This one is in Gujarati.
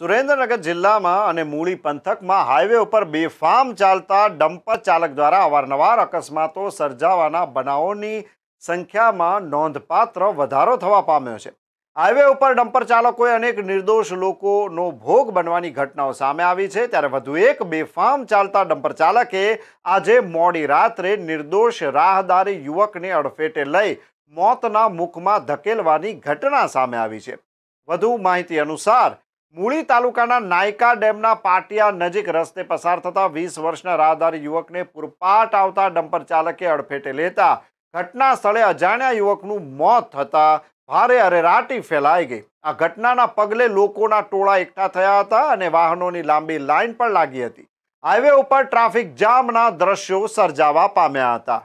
સુરેન્દ્રનગર જિલ્લામાં અને મૂળી પંથકમાં હાઈવે ઉપર બેફામ ચાલતા ડમ્પર ચાલક દ્વારા અવારનવાર અકસ્માતો સર્જાવાના બનાવોની સંખ્યામાં નોંધપાત્ર વધારો થવા પામ્યો છે હાઈવે ઉપર ડમ્પર ચાલકોએ અનેક નિર્દોષ લોકોનો ભોગ બનવાની ઘટનાઓ સામે આવી છે ત્યારે વધુ એક બેફામ ચાલતા ડમ્પર ચાલકે આજે મોડી રાત્રે નિર્દોષ રાહદારી યુવકને અડફેટે લઈ મોતના મુખમાં ધકેલવાની ઘટના સામે આવી છે વધુ માહિતી અનુસાર મૂળી તાલુકાના નાયકા ડેમના પાટિયા નજીક રસ્તે પસાર થતા વીસ વર્ષના રાહદારી યુવકને પુરપાટ આવતા ડમ્પર ચાલકે અડફેટે લેતા ઘટના સ્થળે અજાણ્યા યુવકનું મોત થતાં ભારે અરેરાટી ફેલાઈ ગઈ આ ઘટનાના પગલે લોકોના ટોળા એકઠા થયા હતા અને વાહનોની લાંબી લાઇન પણ લાગી હતી હાઈવે ઉપર ટ્રાફિક જામના દ્રશ્યો સર્જાવા પામ્યા હતા